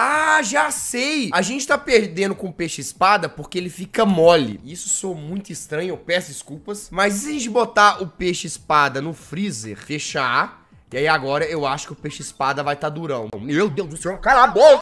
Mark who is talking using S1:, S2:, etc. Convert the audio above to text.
S1: Ah, já sei! A gente tá perdendo com o peixe-espada porque ele fica mole. Isso sou muito estranho, eu peço desculpas. Mas se a gente botar o peixe-espada no freezer, fechar... E aí agora eu acho que o peixe-espada vai estar tá durão. Meu Deus do céu, cala a boca!